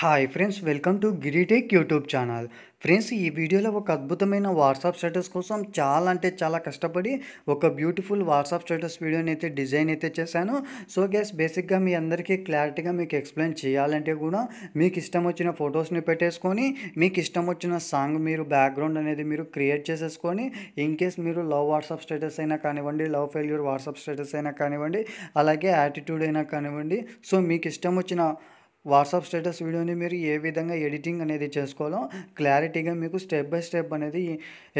hi friends welcome to Giritech YouTube channel friends ఈ వీడియోలో ఒక అద్భుతమైన వాట్సాప్ స్టేటస్ కోసం చాలా అంటే చాలా కష్టపడి ఒక బ్యూటిఫుల్ వాట్సాప్ స్టేటస్ వీడియోని అయితే డిజైన్ అయితే చేశాను సో గ్యాస్ బేసిక్గా మీ అందరికీ క్లారిటీగా మీకు ఎక్స్ప్లెయిన్ చేయాలంటే కూడా మీకు ఇష్టం వచ్చిన ఫొటోస్ని పెట్టేసుకొని మీకు ఇష్టం వచ్చిన సాంగ్ మీరు బ్యాక్గ్రౌండ్ అనేది మీరు క్రియేట్ చేసేసుకొని ఇన్ కేస్ మీరు లవ్ వాట్సాప్ స్టేటస్ అయినా కానివ్వండి లవ్ ఫెయిల్యూర్ వాట్సాప్ స్టేటస్ అయినా కానివ్వండి అలాగే యాటిట్యూడ్ అయినా కానివ్వండి సో మీకు ఇష్టం వచ్చిన వాట్సాప్ స్టేటస్ వీడియోని మీరు ఏ విధంగా ఎడిటింగ్ అనేది చేసుకోవాలో క్లారిటీగా మీకు స్టెప్ బై స్టెప్ అనేది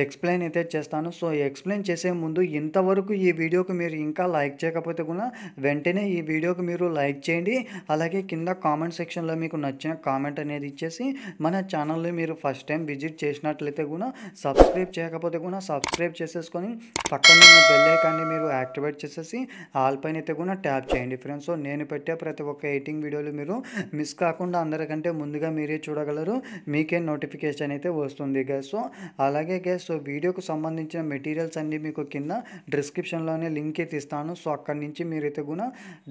ఎక్స్ప్లెయిన్ అయితే చేస్తాను సో ఎక్స్ప్లెయిన్ చేసే ముందు ఇంతవరకు ఈ వీడియోకి మీరు ఇంకా లైక్ చేయకపోతే కూడా వెంటనే ఈ వీడియోకి మీరు లైక్ చేయండి అలాగే కింద కామెంట్ సెక్షన్లో మీకు నచ్చిన కామెంట్ అనేది ఇచ్చేసి మన ఛానల్ని మీరు ఫస్ట్ టైం విజిట్ చేసినట్లయితే కూడా సబ్స్క్రైబ్ చేయకపోతే కూడా సబ్స్క్రైబ్ చేసేసుకొని పక్కన ఉన్న బెల్లైకాన్ని మీరు యాక్టివేట్ చేసేసి ఆల్ పైన అయితే కూడా ట్యాప్ చేయండి ఫ్రెండ్స్ సో నేను పెట్టే ప్రతి ఒక్క ఎయిటింగ్ వీడియోలు మీరు మిస్ కాకుండా అందరికంటే ముందుగా మీరే చూడగలరు మీకే నోటిఫికేషన్ అయితే వస్తుంది గ్యాస్ సో అలాగే గ్యాస్ సో వీడియోకు సంబంధించిన మెటీరియల్స్ అన్నీ మీకు కింద డిస్క్రిప్షన్లోనే లింక్ అయితే ఇస్తాను సో అక్కడి నుంచి మీరైతే కూడా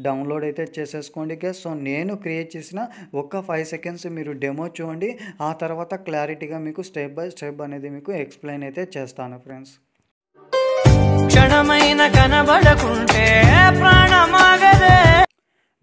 డౌన్లోడ్ అయితే చేసేసుకోండి గ్యాస్ సో నేను క్రియేట్ చేసిన ఒక్క ఫైవ్ సెకండ్స్ మీరు డెమో చూడండి ఆ తర్వాత క్లారిటీగా మీకు స్టెప్ బై స్టెప్ అనేది మీకు ఎక్స్ప్లెయిన్ అయితే చేస్తాను ఫ్రెండ్స్ క్షణమైన కనబడకుంటే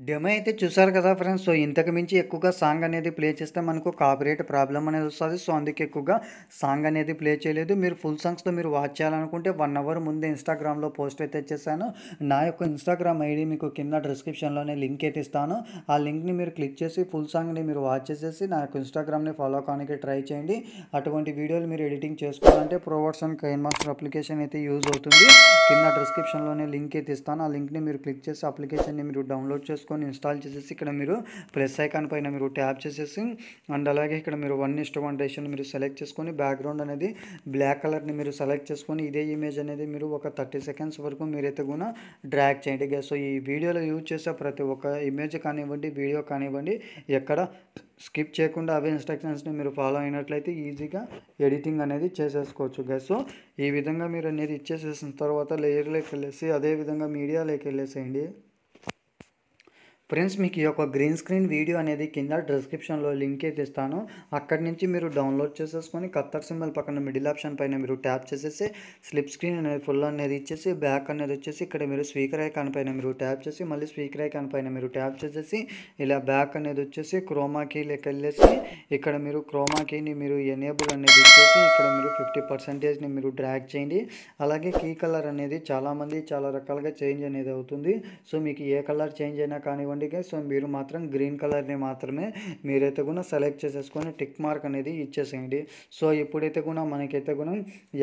డెమో అయితే చూసారు కదా ఫ్రెండ్స్ సో ఇంతకు మించి ఎక్కువగా సాంగ్ అనేది ప్లే చేస్తే మనకు కాపరేట్ ప్రాబ్లం అనేది వస్తుంది సో అందుకే ఎక్కువగా సాంగ్ అనేది ప్లే చేయలేదు మీరు ఫుల్ సాంగ్స్తో మీరు వాచ్ చేయాలనుకుంటే వన్ అవర్ ముందే ఇన్స్టాగ్రామ్లో పోస్ట్ అయితే చేశాను నా యొక్క ఇన్స్టాగ్రామ్ ఐడి మీకు కింద డిస్క్రిప్షన్లోనే లింక్ అయితే ఇస్తాను ఆ లింక్ని మీరు క్లిక్ చేసి ఫుల్ సాంగ్ని మీరు వాచ్ చేసేసి నా యొక్క ఇన్స్టాగ్రామ్ని ఫాలో కానికి ట్రై చేయండి అటువంటి వీడియోలు మీరు ఎడిటింగ్ చేసుకోవాలంటే ప్రోవర్డ్స్ అండ్ కైన్ మాస్టర్ అప్లికేషన్ అయితే యూజ్ అవుతుంది కింద డిస్క్రిప్షన్లోనే లింక్ అయితే ఇస్తాను ఆ లింక్ని మీరు క్లిక్ చేసి అప్లికేషన్ని మీరు డౌన్లోడ్ చేసుకోండి పెట్టుకొని ఇన్స్టాల్ చేసేసి ఇక్కడ మీరు ప్లస్ ఐకాన్ పైన మీరు ట్యాప్ చేసేసి అండ్ అలాగే ఇక్కడ మీరు వన్ ఇస్ట్ వన్ డెసిషన్ మీరు సెలెక్ట్ చేసుకొని బ్యాక్గ్రౌండ్ అనేది బ్లాక్ కలర్ని మీరు సెలెక్ట్ చేసుకొని ఇదే ఇమేజ్ అనేది మీరు ఒక థర్టీ సెకండ్స్ వరకు మీరైతే కూడా డ్రాక్ చేయండి సో ఈ వీడియోలో యూజ్ చేసే ప్రతి ఒక్క ఇమేజ్ కానివ్వండి వీడియో కానివ్వండి ఎక్కడ స్కిప్ చేయకుండా అవే ఇన్స్ట్రక్షన్స్ని మీరు ఫాలో అయినట్లయితే ఈజీగా ఎడిటింగ్ అనేది చేసేసుకోవచ్చు గైస్ సో ఈ విధంగా మీరు అనేది ఇచ్చేసేసిన తర్వాత లేయర్లోకి వెళ్ళేసి అదేవిధంగా మీడియాలోకి వెళ్ళేసేయండి ఫ్రెండ్స్ మీకు ఈ యొక్క గ్రీన్ స్క్రీన్ వీడియో అనేది కింద డిస్క్రిప్షన్లో లింక్ అయితే ఇస్తాను అక్కడి నుంచి మీరు డౌన్లోడ్ చేసేసుకొని కత్తర్ సింబల్ పక్కన మిడిల్ ఆప్షన్ పైన మీరు ట్యాప్ చేసేసి స్లిప్ స్క్రీన్ అనేది ఫుల్ అనేది ఇచ్చేసి బ్యాక్ అనేది వచ్చేసి ఇక్కడ మీరు స్పీకర్ ఐకాన్ పైన మీరు ట్యాప్ చేసి మళ్ళీ స్పీకర్ ఐకాన్ పైన మీరు ట్యాప్ చేసేసి ఇలా బ్యాక్ అనేది వచ్చేసి క్రోమా లెక్క వెళ్ళేసి ఇక్కడ మీరు క్రోమా కీని మీరు ఎనేబుల్ అనేది ఇచ్చేసి ఇక్కడ మీరు ఫిఫ్టీ పర్సెంటేజ్ని మీరు డ్రాక్ చేయండి అలాగే కీ కలర్ అనేది చాలామంది చాలా రకాలుగా చేంజ్ అనేది అవుతుంది సో మీకు ఏ కలర్ చేంజ్ అయినా కానివ్వండి బండికి సో మీరు మాత్రం గ్రీన్ కలర్ని మాత్రమే మీరైతే కూడా సెలెక్ట్ చేసేసుకొని టిక్ మార్క్ అనేది ఇచ్చేసేయండి సో ఇప్పుడైతే కూడా మనకైతే కూడా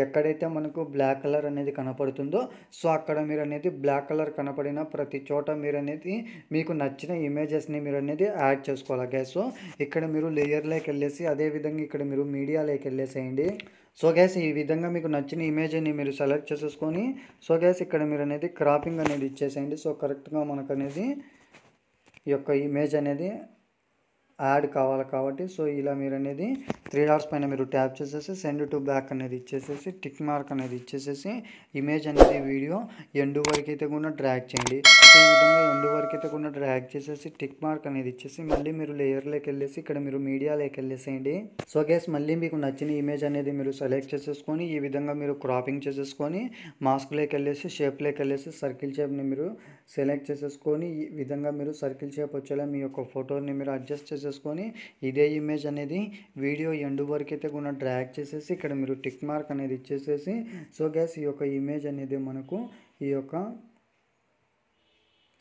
ఎక్కడైతే మనకు బ్లాక్ కలర్ అనేది కనపడుతుందో సో అక్కడ మీరు అనేది బ్లాక్ కలర్ కనపడిన ప్రతి చోట మీరు అనేది మీకు నచ్చిన ఇమేజెస్ని మీరు అనేది యాడ్ చేసుకోవాలి గ్యాస్ సో ఇక్కడ మీరు లేయర్లోకి వెళ్ళేసి అదేవిధంగా ఇక్కడ మీరు మీడియాలోకి వెళ్ళేసేయండి సో గ్యాస్ ఈ విధంగా మీకు నచ్చిన ఇమేజ్ని మీరు సెలెక్ట్ చేసేసుకొని సో గ్యాస్ ఇక్కడ మీరు అనేది క్రాపింగ్ అనేది ఇచ్చేసేయండి సో కరెక్ట్గా మనకు అనేది ఈ యొక్క ఇమేజ్ అనేది యాడ్ కావాలి కాబట్టి సో ఇలా మీరు అనేది త్రీ డాట్స్ పైన మీరు ట్యాప్ చేసేసి సెండ్ టు బ్యాక్ అనేది ఇచ్చేసేసి టిక్ మార్క్ అనేది ఇచ్చేసేసి ఇమేజ్ అనేది వీడియో ఎండు వరకు అయితే కూడా డ్రాక్ చేయండి సో ఈ విధంగా ఎండు వరకు అయితే కూడా డ్రాక్ చేసేసి టిక్ మార్క్ అనేది ఇచ్చేసి మళ్ళీ మీరు లేయర్లోకి వెళ్ళేసి ఇక్కడ మీరు మీడియాలోకి వెళ్ళేసేయండి సో గేస్ మళ్ళీ మీకు నచ్చిన ఇమేజ్ అనేది మీరు సెలెక్ట్ చేసేసుకొని ఈ విధంగా మీరు క్రాపింగ్ చేసేసుకొని మాస్క్లోకి వెళ్ళేసి షేప్లోకి వెళ్ళేసి సర్కిల్ షేప్ని మీరు సెలెక్ట్ చేసేసుకొని ఈ విధంగా మీరు సర్కిల్ షేప్ వచ్చేలా మీ యొక్క ఫోటోని మీరు అడ్జస్ట్ చేసేసుకొని ఇదే ఇమేజ్ అనేది వీడియో ఎండు వరకు అయితే కూడా డ్రాగ్ చేసేసి ఇక్కడ మీరు టిక్ మార్క్ అనేది ఇచ్చేసేసి సో గ్యాస్ ఈ యొక్క ఇమేజ్ అనేది మనకు ఈ యొక్క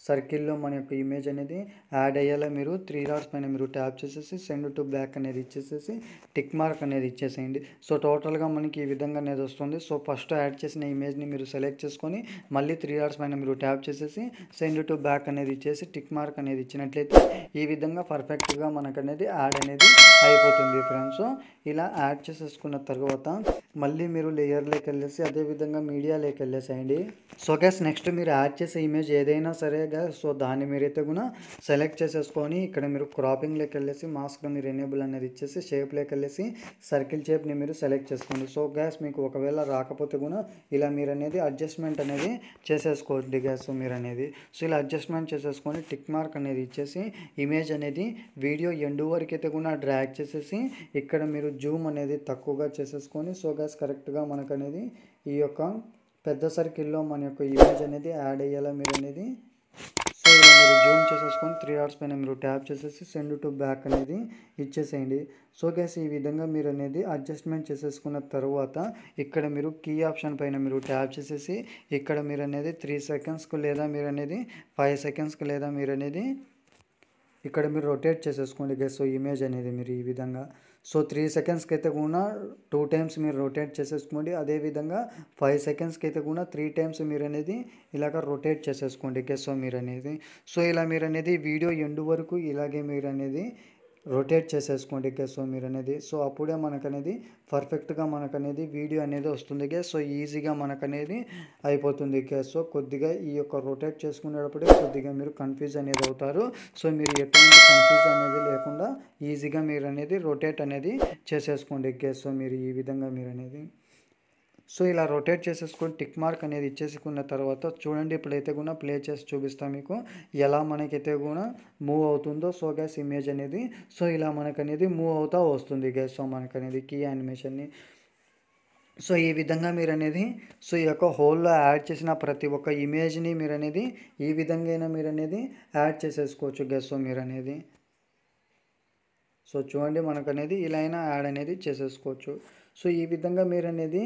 సర్కిల్లో మన యొక్క ఇమేజ్ అనేది యాడ్ అయ్యేలా మీరు త్రీ డాట్స్ పైన మీరు ట్యాప్ చేసేసి సెండ్ టు బ్యాక్ అనేది ఇచ్చేసేసి టిక్ మార్క్ అనేది ఇచ్చేసేయండి సో టోటల్గా మనకి ఈ విధంగా అనేది వస్తుంది సో ఫస్ట్ యాడ్ చేసిన ఇమేజ్ని మీరు సెలెక్ట్ చేసుకొని మళ్ళీ త్రీ డాట్స్ పైన మీరు ట్యాప్ చేసేసి సెండ్ టు బ్యాక్ అనేది ఇచ్చేసి టిక్ మార్క్ అనేది ఇచ్చినట్లయితే ఈ విధంగా పర్ఫెక్ట్గా మనకనేది యాడ్ అనేది అయిపోతుంది ఫ్రెండ్స్ ఇలా యాడ్ చేసేసుకున్న తర్వాత మళ్ళీ మీరు లేయర్లోకి వెళ్ళేసి అదేవిధంగా మీడియాలోకి వెళ్ళేసేయండి సో గ్యాస్ నెక్స్ట్ మీరు యాడ్ చేసే ఇమేజ్ ఏదైనా సరే కదా సో దాన్ని మీరైతే కూడా సెలెక్ట్ చేసేసుకొని ఇక్కడ మీరు లెక్క వెళ్ళేసి మాస్క్లో మీరు ఎనేబుల్ అనేది ఇచ్చేసి లెక్క వెళ్ళేసి సర్కిల్ షేప్ని మీరు సెలెక్ట్ చేసుకోండి సో గ్యాస్ మీకు ఒకవేళ రాకపోతే కూడా ఇలా మీరు అనేది అడ్జస్ట్మెంట్ అనేది చేసేసుకోండి గ్యాస్ మీరు అనేది సో ఇలా అడ్జస్ట్మెంట్ చేసేసుకొని టిక్ మార్క్ అనేది ఇచ్చేసి ఇమేజ్ అనేది వీడియో ఎండు వరకు అయితే కూడా డ్రాక్ చేసేసి ఇక్కడ మీరు జూమ్ అనేది తక్కువగా చేసేసుకొని సో గ్యాస్ కరెక్ట్గా మనకు అనేది ఈ యొక్క పెద్ద సర్కిల్లో మన యొక్క ఇమేజ్ అనేది యాడ్ అయ్యేలా మీరు అనేది సో ఇలా మీరు జూమ్ చేసేసుకొని త్రీ డాట్స్ పైన మీరు ట్యాప్ చేసేసి సెండ్ టు బ్యాక్ అనేది ఇచ్చేసేయండి సో గ్యాస్ ఈ విధంగా మీరు అనేది అడ్జస్ట్మెంట్ చేసేసుకున్న తర్వాత ఇక్కడ మీరు కీ ఆప్షన్ పైన మీరు ట్యాప్ చేసేసి ఇక్కడ మీరు అనేది త్రీ సెకండ్స్కు లేదా మీరు అనేది ఫైవ్ సెకండ్స్కు లేదా మీరు అనేది ఇక్కడ మీరు రొటేట్ చేసేసుకోండి గ్యాస్ సో ఇమేజ్ అనేది మీరు ఈ విధంగా సో త్రీ సెకండ్స్కి అయితే కూడా టూ టైమ్స్ మీరు రొటేట్ చేసేసుకోండి అదేవిధంగా ఫైవ్ సెకండ్స్కి అయితే కూడా త్రీ టైమ్స్ మీరు అనేది ఇలాగ రొటేట్ చేసేసుకోండి గెస్సో మీరు అనేది సో ఇలా మీరు అనేది వీడియో ఎండు వరకు ఇలాగే మీరు అనేది రొటేట్ చేసేసుకోండి గెస్ సో మీరు అనేది సో అప్పుడే మనకనేది పర్ఫెక్ట్గా మనకనేది వీడియో అనేది వస్తుంది గెస్ సో ఈజీగా మనకనేది అయిపోతుంది గెస్ సో కొద్దిగా ఈ యొక్క రొటేట్ చేసుకునేటప్పుడే కొద్దిగా మీరు కన్ఫ్యూజ్ అనేది అవుతారు సో మీరు ఎటువంటి కన్ఫ్యూజ్ అనేది లేకుండా ఈజీగా మీరు అనేది రొటేట్ అనేది చేసేసుకోండి సో మీరు ఈ విధంగా మీరు అనేది సో ఇలా రొటేట్ చేసేసుకొని టిక్ మార్క్ అనేది ఇచ్చేసుకున్న తర్వాత చూడండి ఇప్పుడైతే కూడా ప్లే చేసి చూపిస్తాను మీకు ఎలా మనకైతే కూడా మూవ్ అవుతుందో సో గ్యాస్ ఇమేజ్ అనేది సో ఇలా మనకనేది మూవ్ అవుతా వస్తుంది గ్యాస్ సో మనకనేది కీ యానిమేషన్ని సో ఈ విధంగా మీరు అనేది సో ఈ యొక్క హోల్లో యాడ్ చేసిన ప్రతి ఒక్క ఇమేజ్ని మీరు అనేది ఈ విధంగా మీరు అనేది యాడ్ చేసేసుకోవచ్చు గ్యాస్ సో మీరు అనేది సో చూడండి మనకు అనేది ఇలా అయినా యాడ్ అనేది చేసేసుకోవచ్చు సో ఈ విధంగా మీరు అనేది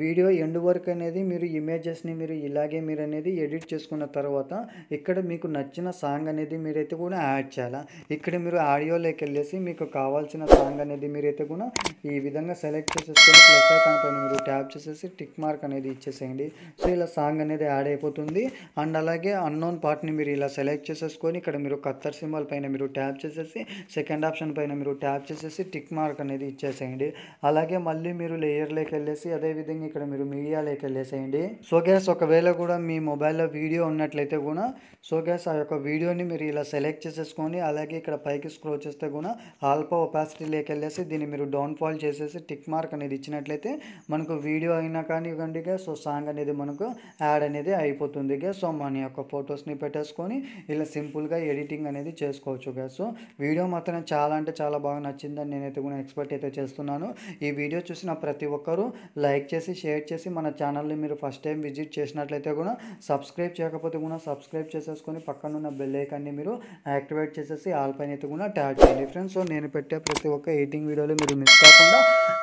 వీడియో ఎండ్ వర్క్ అనేది మీరు ఇమేజెస్ని మీరు ఇలాగే మీరు అనేది ఎడిట్ చేసుకున్న తర్వాత ఇక్కడ మీకు నచ్చిన సాంగ్ అనేది మీరైతే కూడా యాడ్ చేయాలా ఇక్కడ మీరు ఆడియోలోకి వెళ్ళేసి మీకు కావాల్సిన సాంగ్ అనేది మీరైతే కూడా ఈ విధంగా సెలెక్ట్ చేసేసుకొని ప్లస్ ఐకాన్ పైన మీరు ట్యాప్ చేసేసి టిక్ మార్క్ అనేది ఇచ్చేసేయండి సో ఇలా సాంగ్ అనేది యాడ్ అయిపోతుంది అండ్ అలాగే అన్నోన్ పార్ట్ని మీరు ఇలా సెలెక్ట్ చేసేసుకొని ఇక్కడ మీరు కత్తర్ సింబల్ పైన మీరు ట్యాప్ చేసేసి సెకండ్ ఆప్షన్ పైన మీరు ట్యాప్ చేసేసి టిక్ మార్క్ అనేది ఇచ్చేసేయండి అలాగే మళ్ళీ మీరు లేయర్లోకి వెళ్ళేసి అదేవిధంగా ఇక్కడ మీరు మీడియాలోకి వెళ్ళేసేయండి సో గ్యాస్ ఒకవేళ కూడా మీ మొబైల్లో వీడియో ఉన్నట్లయితే కూడా సో గ్యాస్ ఆ యొక్క వీడియోని మీరు ఇలా సెలెక్ట్ చేసేసుకొని అలాగే ఇక్కడ పైకి స్క్రోల్ చేస్తే కూడా ఆల్పా ఒపాసిటీలోకి వెళ్ళేసి దీన్ని మీరు డౌన్ ఫాల్ చేసేసి టిక్ మార్క్ అనేది ఇచ్చినట్లయితే మనకు వీడియో అయినా కానివ్వండి సో సాంగ్ అనేది మనకు యాడ్ అనేది అయిపోతుంది గా సో మన యొక్క ఫొటోస్ని పెట్టేసుకొని ఇలా సింపుల్గా ఎడిటింగ్ అనేది చేసుకోవచ్చు గా సో వీడియో మాత్రం చాలా అంటే చాలా బాగా నచ్చిందని నేనైతే కూడా ఎక్స్పెక్ట్ అయితే చేస్తున్నాను ఈ వీడియో చూసి చూసిన ప్రతి ఒక్కరూ లైక్ చేసి షేర్ చేసి మన ఛానల్ని మీరు ఫస్ట్ టైం విజిట్ చేసినట్లయితే కూడా సబ్స్క్రైబ్ చేయకపోతే కూడా సబ్స్క్రైబ్ చేసేసుకొని పక్కనున్న బెల్ ఐకాన్ని మీరు యాక్టివేట్ చేసేసి ఆల్ పైన అయితే కూడా ట్యాగ్ చేయండి ఫ్రెండ్స్ సో నేను పెట్టే ప్రతి ఒక్క ఎయిటింగ్ వీడియోలు మీరు మిస్ కాకుండా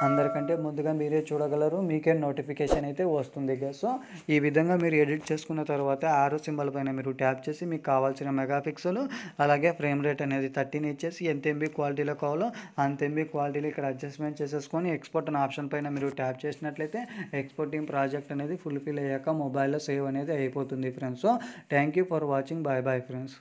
అందరికంటే ముందుగా మీరే చూడగలరు మీకే నోటిఫికేషన్ అయితే వస్తుంది సో ఈ విధంగా మీరు ఎడిట్ చేసుకున్న తర్వాత ఆరో సింబల్ పైన మీరు ట్యాప్ చేసి మీకు కావాల్సిన మెగాపిక్సెల్ అలాగే ఫ్రేమ్ రేట్ అనేది థర్టీని ఇచ్చేసి ఎంత ఎంబీ క్వాలిటీలో కావాలో అంత ఎంబీ క్వాలిటీలో ఇక్కడ అడ్జస్ట్మెంట్ చేసేసుకొని ఎక్స్పోర్ట్ ఆప్షన్ పైన మీరు ట్యాప్ చేసినట్లయితే ఎక్స్పోర్టింగ్ ప్రాజెక్ట్ అనేది ఫుల్ఫిల్ అయ్యాక మొబైల్లో సేవ్ అనేది అయిపోతుంది friends so thank you for watching bye bye friends